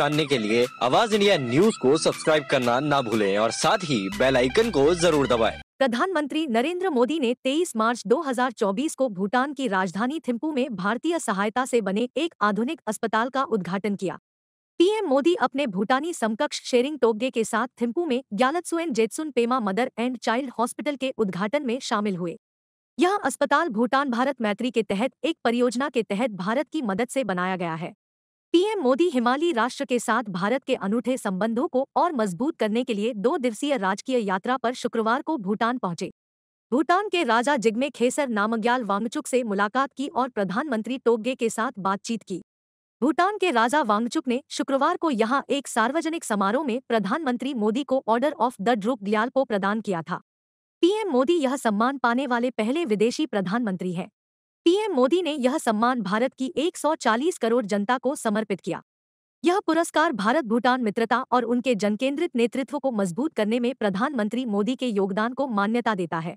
जानने के लिए आवाज इंडिया न्यूज को सब्सक्राइब करना ना भूलें और साथ ही बेल आइकन को जरूर दबाएं। प्रधानमंत्री नरेंद्र मोदी ने 23 मार्च 2024 को भूटान की राजधानी थिम्पू में भारतीय सहायता से बने एक आधुनिक अस्पताल का उद्घाटन किया पीएम मोदी अपने भूटानी समकक्ष शेरिंग टोगे के साथ थिम्पू में Gyaltsuen Jetsun Pema mother and child hospital के उद्घाटन में शामिल हुए यह अस्पताल भूटान भारत मैत्री के तहत एक परियोजना के तहत भारत की मदद से बनाया गया है पीएम मोदी हिमाली राष्ट्र के साथ भारत के अनूठे संबंधों को और मजबूत करने के लिए दो दिवसीय राजकीय यात्रा पर शुक्रवार को भूटान पहुंचे भूटान के राजा जिग्मे खेसर नामग्याल वांगचुक से मुलाकात की और प्रधानमंत्री टोबगे के साथ बातचीत की भूटान के राजा वांगचुक ने शुक्रवार को यहां एक सार्वजनिक समारोह में प्रधानमंत्री मोदी को ऑर्डर ऑफ द ड्रुप ग्याल को प्रदान किया था पीएम मोदी यह सम्मान पाने वाले पहले विदेशी प्रधानमंत्री हैं पीएम मोदी ने यह सम्मान भारत की 140 करोड़ जनता को समर्पित किया यह पुरस्कार भारत भूटान मित्रता और उनके जनकेंद्रित नेतृत्व को मजबूत करने में प्रधानमंत्री मोदी के योगदान को मान्यता देता है